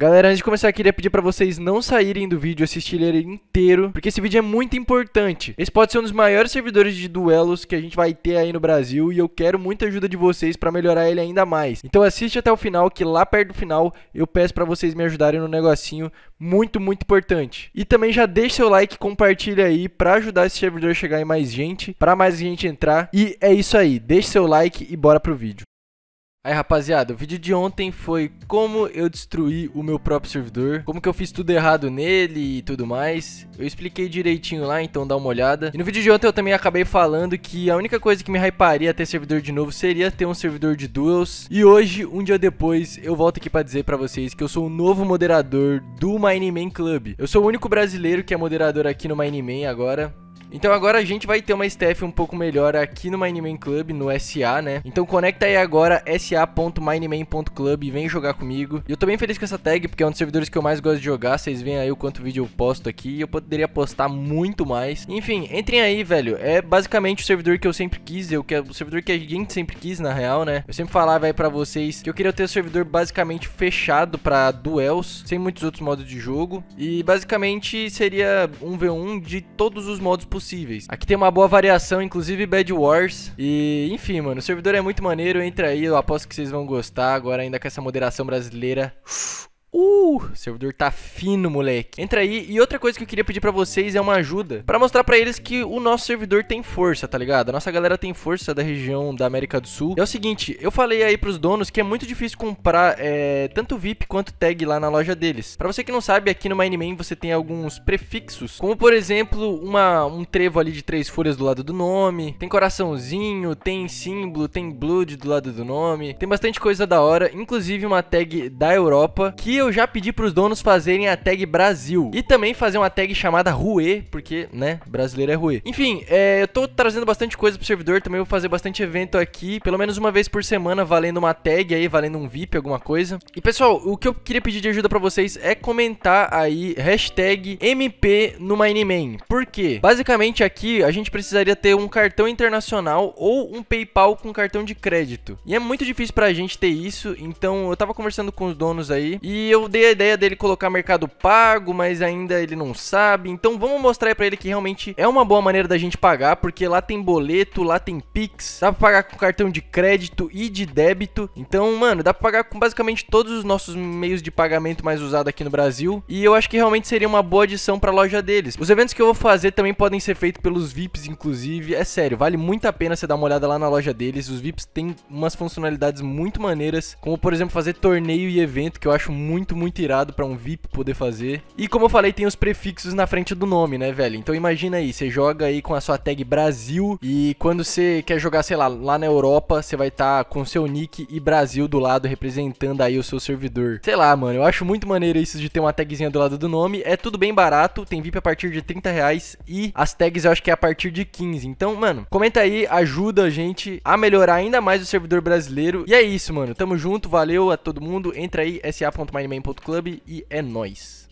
Galera, antes de começar, queria pedir para vocês não saírem do vídeo, assistirem ele inteiro, porque esse vídeo é muito importante. Esse pode ser um dos maiores servidores de duelos que a gente vai ter aí no Brasil e eu quero muita ajuda de vocês para melhorar ele ainda mais. Então assiste até o final, que lá perto do final eu peço para vocês me ajudarem no negocinho muito, muito importante. E também já deixa seu like, compartilha aí para ajudar esse servidor a chegar em mais gente, para mais gente entrar. E é isso aí, deixa seu like e bora pro vídeo. Aí rapaziada, o vídeo de ontem foi como eu destruí o meu próprio servidor, como que eu fiz tudo errado nele e tudo mais. Eu expliquei direitinho lá, então dá uma olhada. E no vídeo de ontem eu também acabei falando que a única coisa que me hyparia ter servidor de novo seria ter um servidor de duels. E hoje, um dia depois, eu volto aqui pra dizer pra vocês que eu sou o novo moderador do Mineman Club. Eu sou o único brasileiro que é moderador aqui no Mineman agora. Então agora a gente vai ter uma staff um pouco melhor aqui no Mineman Club, no SA, né? Então conecta aí agora sa.mineman.club e vem jogar comigo. E eu tô bem feliz com essa tag, porque é um dos servidores que eu mais gosto de jogar. Vocês veem aí o quanto vídeo eu posto aqui e eu poderia postar muito mais. Enfim, entrem aí, velho. É basicamente o servidor que eu sempre quis, eu que é o servidor que a gente sempre quis, na real, né? Eu sempre falava aí pra vocês que eu queria ter o um servidor basicamente fechado pra duels, sem muitos outros modos de jogo. E basicamente seria um V1 de todos os modos possíveis possíveis. Aqui tem uma boa variação, inclusive Bad Wars. E, enfim, mano, o servidor é muito maneiro. Entra aí, eu aposto que vocês vão gostar. Agora ainda com essa moderação brasileira. Uh, servidor tá fino, moleque. Entra aí. E outra coisa que eu queria pedir pra vocês é uma ajuda. Pra mostrar pra eles que o nosso servidor tem força, tá ligado? A nossa galera tem força da região da América do Sul. é o seguinte, eu falei aí pros donos que é muito difícil comprar é, tanto VIP quanto tag lá na loja deles. Pra você que não sabe, aqui no Mineman você tem alguns prefixos. Como, por exemplo, uma, um trevo ali de três folhas do lado do nome. Tem coraçãozinho, tem símbolo, tem blood do lado do nome. Tem bastante coisa da hora. Inclusive uma tag da Europa que eu já pedi pros donos fazerem a tag Brasil. E também fazer uma tag chamada Rue, porque, né, brasileiro é Rue. Enfim, é, eu tô trazendo bastante coisa pro servidor, também vou fazer bastante evento aqui, pelo menos uma vez por semana, valendo uma tag aí, valendo um VIP, alguma coisa. E pessoal, o que eu queria pedir de ajuda pra vocês é comentar aí, hashtag MP no MineMan. Por quê? Basicamente aqui, a gente precisaria ter um cartão internacional ou um PayPal com cartão de crédito. E é muito difícil pra gente ter isso, então eu tava conversando com os donos aí, e eu dei a ideia dele colocar mercado pago, mas ainda ele não sabe. Então vamos mostrar para ele que realmente é uma boa maneira da gente pagar, porque lá tem boleto, lá tem Pix, dá pra pagar com cartão de crédito e de débito. Então, mano, dá pra pagar com basicamente todos os nossos meios de pagamento mais usados aqui no Brasil. E eu acho que realmente seria uma boa adição pra loja deles. Os eventos que eu vou fazer também podem ser feitos pelos VIPs, inclusive. É sério, vale muito a pena você dar uma olhada lá na loja deles. Os VIPs têm umas funcionalidades muito maneiras, como por exemplo fazer torneio e evento, que eu acho muito muito, muito irado para um VIP poder fazer. E como eu falei, tem os prefixos na frente do nome, né, velho? Então imagina aí, você joga aí com a sua tag Brasil e quando você quer jogar, sei lá, lá na Europa, você vai estar tá com seu nick e Brasil do lado representando aí o seu servidor. Sei lá, mano, eu acho muito maneiro isso de ter uma tagzinha do lado do nome. É tudo bem barato, tem VIP a partir de 30 reais e as tags eu acho que é a partir de 15. Então, mano, comenta aí, ajuda a gente a melhorar ainda mais o servidor brasileiro. E é isso, mano. Tamo junto, valeu a todo mundo. Entra aí, sa.mind animem.club e é nóis!